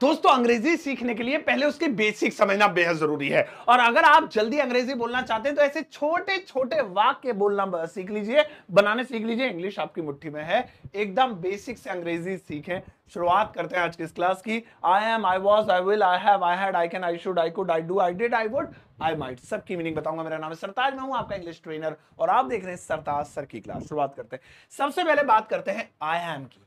दोस्तों अंग्रेजी सीखने के लिए पहले उसके बेसिक समझना बेहद जरूरी है और अगर आप जल्दी अंग्रेजी बोलना चाहते हैं तो ऐसे छोटे छोटे वाक्य बोलना सीख लीजिए बनाने सीख लीजिए इंग्लिश आपकी मुट्ठी में है एकदम बेसिक से अंग्रेजी सीखें शुरुआत करते हैं आज की इस क्लास की I am I was I will I have I had I can I should I could I do I did I would I might सबकी मीनिंग बताऊंगा मेरा नाम है सरताज मैं हूं आपका इंग्लिश ट्रेनर और आप देख रहे हैं सरताज सर की क्लास शुरुआत करते हैं सबसे पहले बात करते हैं आई एम की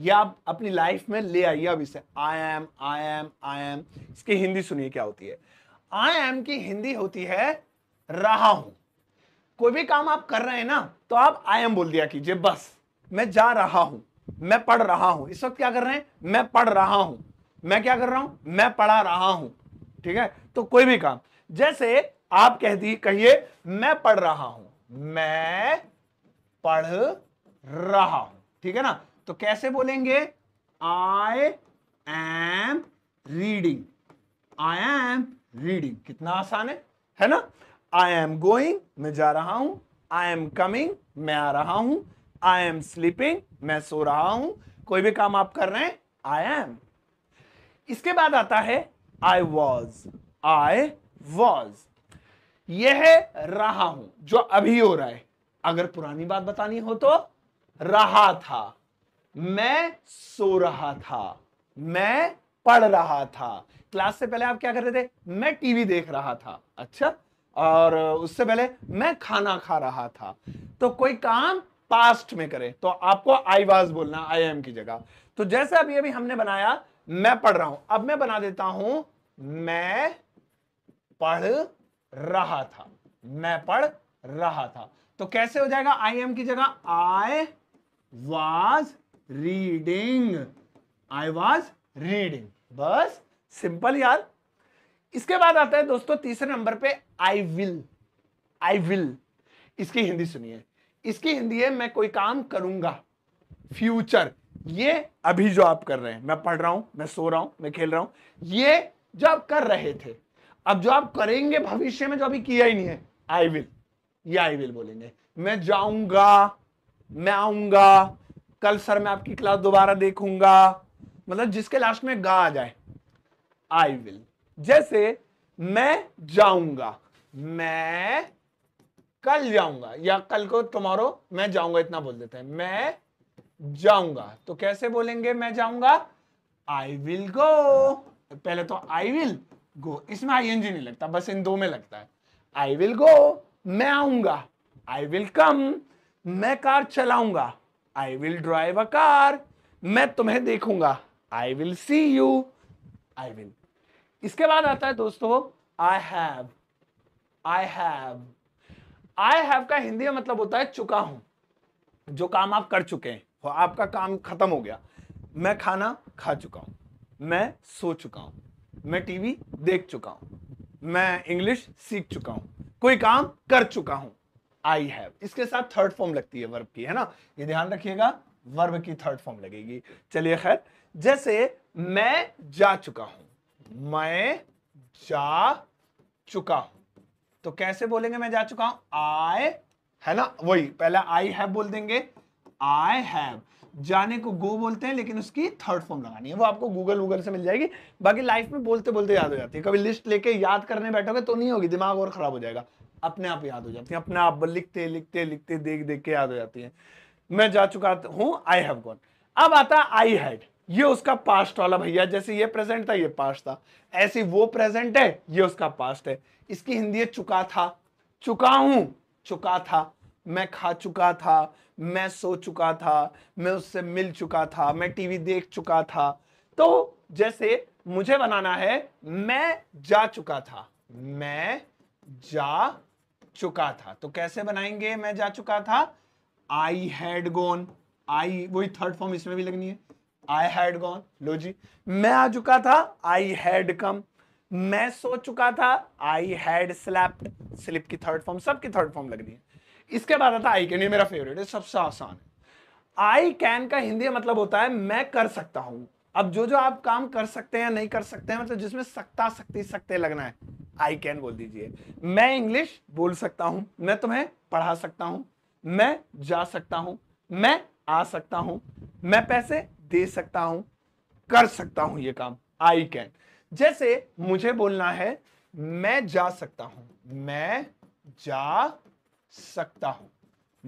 ये आप अपनी लाइफ में ले आइए अब इसे I am I am I am इसकी हिंदी सुनिए क्या होती है आई एम की हिंदी होती है रहा हूं कोई भी काम आप कर रहे हैं ना तो आप आई एम बोल दिया कीजिए बस मैं जा रहा हूं मैं पढ़ रहा हूं इस वक्त क्या कर रहे हैं मैं पढ़ रहा हूं मैं क्या कर रहा हूं मैं पढ़ा रहा हूं ठीक है तो कोई भी काम जैसे आप कह दी कहिए मैं पढ़ रहा हूं मैं पढ़ रहा हूं ठीक है ना तो कैसे बोलेंगे I am reading I am reading कितना आसान है है ना आई एम गोइंग मैं जा रहा हूं आई एम कमिंग मैं आ रहा हूं आई एम स्लीपिंग मैं सो रहा हूं कोई भी काम आप कर रहे हैं आई एम इसके बाद आता है आई वॉज आई वॉज यह रहा हूं जो अभी हो रहा है अगर पुरानी बात बतानी हो तो रहा था मैं सो रहा था मैं पढ़ रहा था क्लास से पहले आप क्या कर रहे थे मैं टीवी देख रहा था अच्छा और उससे पहले मैं खाना खा रहा था तो कोई काम पास्ट में करें तो आपको आई वाज बोलना आई एम की जगह तो जैसे अभी अभी हमने बनाया मैं पढ़ रहा हूं अब मैं बना देता हूं मैं पढ़ रहा था मैं पढ़ रहा था तो कैसे हो जाएगा आई एम की जगह I was reading I was reading बस सिंपल यार इसके बाद आता है दोस्तों तीसरे नंबर पे आई विल आई विल इसकी हिंदी सुनिए इसकी हिंदी है मैं कोई काम करूंगा फ्यूचर ये अभी जो आप कर रहे हैं मैं पढ़ रहा हूं मैं सो रहा हूं मैं खेल रहा हूं ये जो आप कर रहे थे अब जो आप करेंगे भविष्य में जो अभी किया ही नहीं है आई विल ये आई विल बोलेंगे मैं जाऊंगा मैं आऊंगा कल सर मैं आपकी क्लास दोबारा देखूंगा मतलब जिसके लास्ट में गा आ जाए आई विल जैसे मैं जाऊंगा मैं कल जाऊंगा या कल को टुमारो मैं जाऊंगा इतना बोल देते हैं मैं जाऊंगा तो कैसे बोलेंगे मैं जाऊंगा आई विल गो पहले तो आई विल गो इसमें आई एनजी नहीं लगता बस इन दो में लगता है आई विल गो मैं आऊंगा आई विल कम मैं कार चलाऊंगा I will drive a car मैं तुम्हें देखूंगा I will see you I will इसके बाद आता है दोस्तों I have I have I have का हिंदी में मतलब होता है चुका हूं जो काम आप कर चुके हैं आपका काम खत्म हो गया मैं खाना खा चुका हूं मैं सो चुका हूं मैं टीवी देख चुका हूं मैं इंग्लिश सीख चुका हूं कोई काम कर चुका हूं आई हैव इसके साथ थर्ड फॉर्म लगती है वर्ब की है ना ये ध्यान रखिएगा वर्ब की थर्ड फॉर्म लगेगी चलिए खैर जैसे मैं जा चुका हूं मैं जा चुका हूं तो कैसे बोलेंगे मैं जा चुका हूं आई है ना वही पहले आई हैव बोल देंगे आई हैव जाने को गो बोलते हैं लेकिन उसकी थर्ड फॉर्म लगानी है वो आपको गूगल वूगल से मिल जाएगी बाकी लाइफ में बोलते बोलते याद हो जाती है कभी लिस्ट लेके याद करने बैठोगे तो नहीं होगी दिमाग और खराब हो जाएगा अपने आप याद हो जाती है अपने आप लिखते लिखते लिखते देख देख के याद हो जाती है मैं जा चुका हूं आई हैव गॉन अब आता आई हैड ये उसका पास्ट वाला भैया जैसे ये प्रेजेंट था ये पास्ट था ऐसे वो प्रेजेंट है ये उसका पास्ट है इसकी हिंदी है चुका था चुका हूं चुका था मैं खा चुका था मैं सो चुका था मैं उससे मिल चुका था मैं टीवी देख चुका था तो जैसे मुझे बनाना है मैं जा चुका था मैं जा चुका था तो कैसे बनाएंगे मैं जा चुका था आई हैड गोन आई वही थर्ड फॉर्म इसमें भी लगनी है आई हैड गोन लो जी मैं आ चुका था आई हैड कम मैं सो चुका था आई हैड स्लैप्ड स्लिप की थर्ड फॉर्म सबकी थर्ड फॉर्म लगनी है इसके बाद आता आई कैन ये मेरा फेवरेट है सबसे आसान आई कैन का हिंदी मतलब होता है मैं कर सकता हूं अब जो जो आप काम कर सकते हैं नहीं कर सकते हैं मतलब जिसमें सकता सकते सकते लगना है आई कैन बोल दीजिए मैं इंग्लिश बोल सकता हूं मैं तुम्हें पढ़ा सकता हूं मैं जा सकता हूं मैं आ सकता हूं मैं पैसे दे सकता हूं कर सकता हूं ये काम आई कैन जैसे मुझे बोलना है मैं जा सकता हूं मैं जा सकता हूं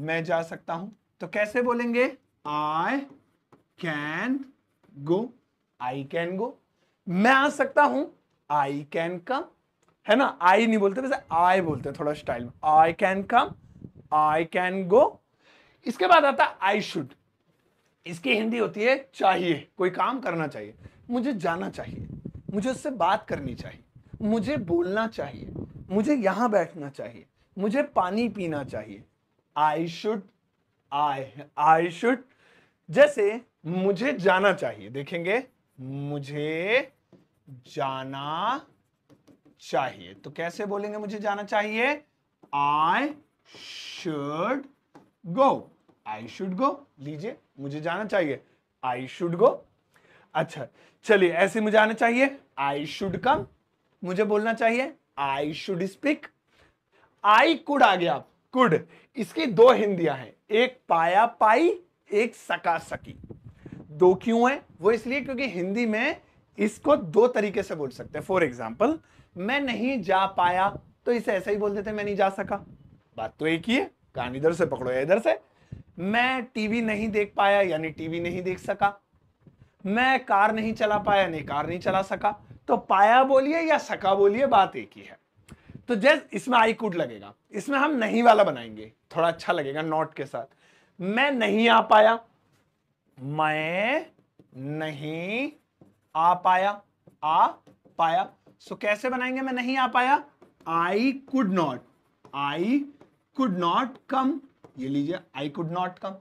मैं जा सकता हूं तो कैसे बोलेंगे I can go I can go मैं आ सकता हूं आई कैन कम है ना आई नहीं बोलते वैसे आई बोलते थोड़ा स्टाइल में I can come I can go इसके बाद आता आई शुड इसकी हिंदी होती है चाहिए कोई काम करना चाहिए मुझे जाना चाहिए मुझे उससे बात करनी चाहिए मुझे बोलना चाहिए मुझे यहां बैठना चाहिए मुझे पानी पीना चाहिए I should I I should जैसे मुझे जाना चाहिए देखेंगे मुझे जाना चाहिए तो कैसे बोलेंगे मुझे जाना चाहिए I should go I should go लीजिए मुझे जाना चाहिए आई शुड गो अच्छा चलिए ऐसे मुझे आना चाहिए आई शुड कम मुझे बोलना चाहिए I should speak I could आ गया कुड इसकी दो हिंदियां हैं एक पाया पाई एक सका सकी दो क्यों है वो इसलिए क्योंकि हिंदी में इसको दो तरीके से बोल सकते हैं फॉर एग्जाम्पल मैं नहीं जा पाया तो इसे ऐसा ही बोल देते मैं नहीं जा सका बात तो एक ही है कान इधर से पकड़ो इधर से मैं टीवी नहीं देख पाया यानी टीवी नहीं देख सका मैं कार नहीं चला पाया नहीं कार नहीं चला सका तो पाया बोलिए या सका बोलिए बात एक ही है तो जैस इसमें आई कुड लगेगा इसमें हम नहीं वाला बनाएंगे थोड़ा अच्छा लगेगा नॉट के साथ मैं नहीं आ पाया मैं नहीं आ पाया आ पाया सो so, कैसे बनाएंगे मैं नहीं आ पाया I could not I could not come ये लीजिए आई कुड नॉट कम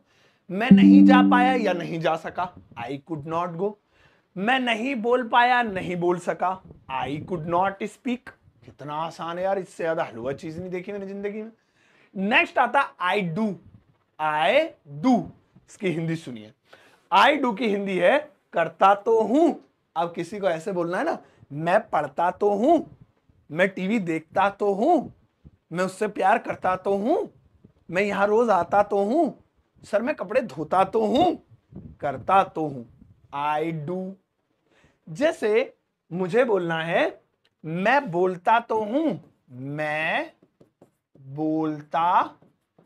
मैं नहीं जा पाया या नहीं जा सका आई कुड नॉट गो मैं नहीं बोल पाया नहीं बोल सका आई कुड नॉट स्पीक कितना आसान है यार इससे ज्यादा हलवा चीज नहीं देखी मैंने जिंदगी में नेक्स्ट आता आई डू आई डू इसकी हिंदी सुनिए आई डू की हिंदी है करता तो हूं अब किसी को ऐसे बोलना है ना मैं पढ़ता तो हूं मैं टीवी देखता तो हूं मैं उससे प्यार करता तो हूं मैं यहां रोज आता तो हूं सर मैं कपड़े धोता तो हूं करता तो हूं आई डू जैसे मुझे बोलना है मैं बोलता तो हूं मैं बोलता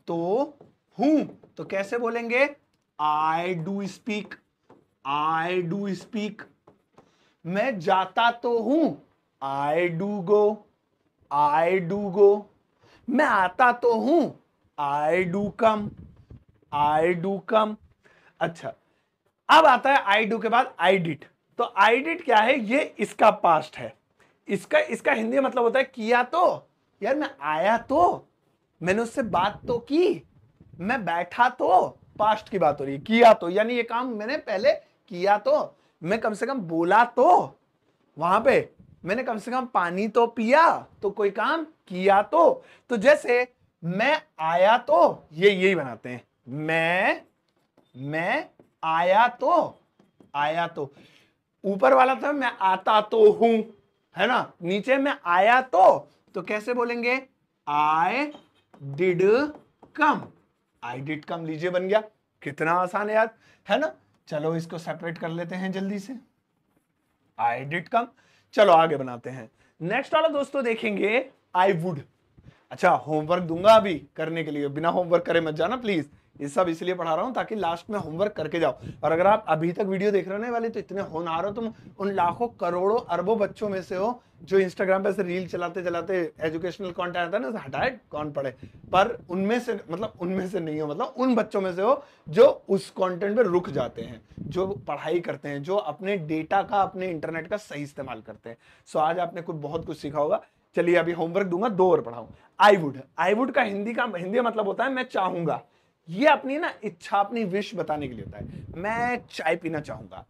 तो हूं तो कैसे बोलेंगे I do speak I do speak मैं जाता तो हूं I do go I do go मैं आता तो हूं I do come I do come अच्छा अब आता है आई डू के बाद आई डिट तो आई डिट क्या है ये इसका पास्ट है इसका इसका हिंदी मतलब होता है किया तो यार मैं आया तो मैंने उससे बात तो की मैं बैठा तो पास्ट की बात हो रही है किया तो यानी ये काम मैंने पहले किया तो मैं कम से कम बोला तो वहां पे मैंने कम से कम पानी तो पिया तो कोई काम किया तो तो जैसे मैं आया तो ये यही बनाते हैं मैं मैं आया तो आया तो ऊपर वाला था मैं आता तो हूं है ना नीचे में आया तो तो कैसे बोलेंगे I did come I did कम लीजिए बन गया कितना आसान है यार है ना चलो इसको सेपरेट कर लेते हैं जल्दी से आई डिड कम चलो आगे बनाते हैं नेक्स्ट वाला दोस्तों देखेंगे आई वुड अच्छा होमवर्क दूंगा अभी करने के लिए बिना होमवर्क करे मत जाना प्लीज ये सब इसलिए पढ़ा रहा हूँ ताकि लास्ट में होमवर्क करके जाओ और अगर आप अभी तक वीडियो देख रहे वाले तो इतने होनहार हो तुम उन लाखों करोड़ों अरबों बच्चों में से हो जो इंस्टाग्राम पे ऐसे रील चलाते चलाते एजुकेशनल कंटेंट आता है ना उसे हटाए कौन पढ़े पर उनमें से मतलब उनमें से नहीं हो मतलब उन बच्चों में से हो जो उस कंटेंट पे रुक जाते हैं जो पढ़ाई करते हैं जो अपने डेटा का अपने इंटरनेट का सही इस्तेमाल करते हैं सो आज आपने कुछ बहुत कुछ सीखा होगा चलिए अभी होमवर्क दूंगा दो और पढ़ाऊँ आई वुड आई वुड का हिंदी का हिंदी मतलब होता है मैं चाहूंगा ये अपनी ना इच्छा अपनी विश बताने के लिए होता है मैं चाय पीना चाहूंगा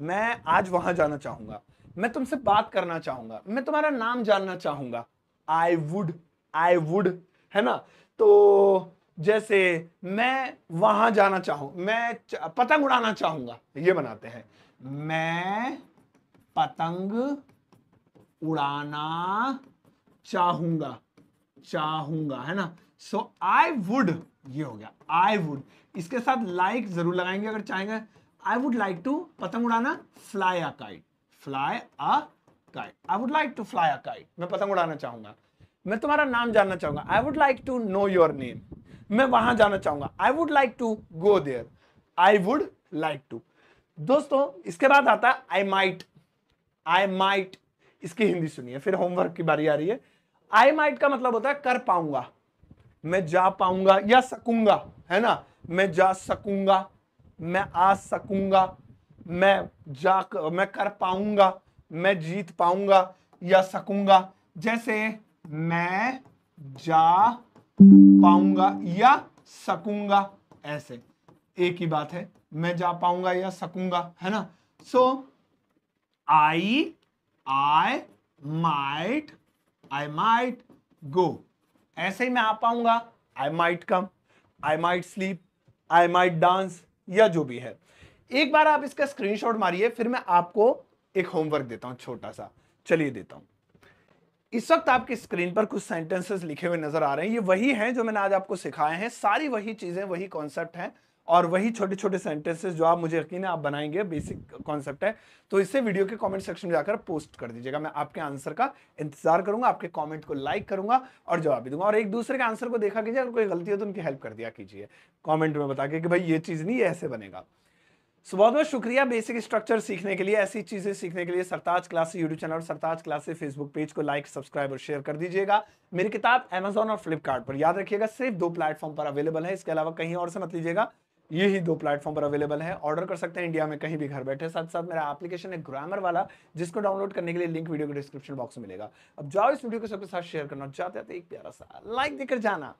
मैं आज वहां जाना चाहूंगा मैं तुमसे बात करना चाहूंगा मैं तुम्हारा नाम जानना चाहूंगा आई वुड आई वुड है ना तो जैसे मैं वहां जाना चाहूँ मैं पतंग उड़ाना चाहूंगा ये बनाते हैं मैं पतंग उड़ाना चाहूंगा चाहूंगा है ना सो आई वुड ये हो गया आई वुड इसके साथ लाइक like जरूर लगाएंगे अगर चाहेंगे आई वुड लाइक टू पतंग उड़ाना fly a kite fly a kite I would like to fly a kite मैं पतंग उड़ाना चाहूंगा मैं तुम्हारा नाम जानना चाहूंगा I would like to know your name मैं वहां जाना चाहूंगा I would like to go there I would like to दोस्तों इसके बाद आता है आई माइट आई माइट इसकी हिंदी सुनिए फिर होमवर्क की बारी आ रही है आई माइट का मतलब होता है कर पाऊंगा मैं जा पाऊंगा या सकूंगा है ना मैं जा सकूंगा मैं आ सकूंगा मैं जा मैं कर पाऊंगा मैं जीत पाऊंगा या सकूंगा जैसे मैं जा पाऊंगा या सकूंगा ऐसे एक ही बात है मैं जा पाऊंगा या सकूंगा है ना सो आई I might I might go ऐसे ही मैं आ पाऊंगा I might come I might sleep I might dance या जो भी है एक बार आप इसका स्क्रीनशॉट मारिए फिर मैं आपको एक होमवर्क देता हूं छोटा सा चलिए देता हूं इस वक्त आपकी स्क्रीन पर कुछ सेंटेंसेस लिखे हुए नजर आ रहे हैं ये वही हैं जो मैंने आज आपको सिखाए हैं सारी वही चीजें वही कॉन्सेप्ट हैं और वही छोटे छोटे सेंटेंसेस जो आप मुझे यकीन है आप बनाएंगे बेसिक कॉन्सेप्ट है तो इसे वीडियो के कमेंट सेक्शन में जाकर पोस्ट कर दीजिएगा मैं आपके आंसर का इंतजार करूंगा आपके कमेंट को लाइक करूंगा और जवाब भी दूंगा और एक दूसरे के आंसर को देखा कीजिए अगर कोई गलती हो तो उनकी हेल्प कर दिया कीजिए कॉमेंट में बता के कि भाई ये चीज़ नहीं ऐसे बनेगा सो बहुत बहुत शुक्रिया बेसिक स्ट्रक्चर सीखने के लिए ऐसी चीज़ें सीखने के लिए सरताज क्लास यूट्यूब चैनल और सरताज क्लास फेसबुक पेज को लाइक सब्सक्राइब और शेयर कर दीजिएगा मेरी किताब एमेजोन और फ्लिपकार्ट पर याद रखिएगा सिर्फ दो प्लेटफॉर्म पर अवेलेबल है इसके अलावा कहीं और से मत लीजिएगा ये ही दो प्लेटफॉर्म पर अवेलेबल है ऑर्डर कर सकते हैं इंडिया में कहीं भी घर बैठे साथ साथ मेरा एप्लीकेशन है ग्रामर वाला जिसको डाउनलोड करने के लिए लिंक वीडियो के डिस्क्रिप्शन बॉक्स में मिलेगा अब जाओ इस वीडियो को सबके साथ शेयर करना चाहते हैं एक प्यारा सा लाइक देकर जाना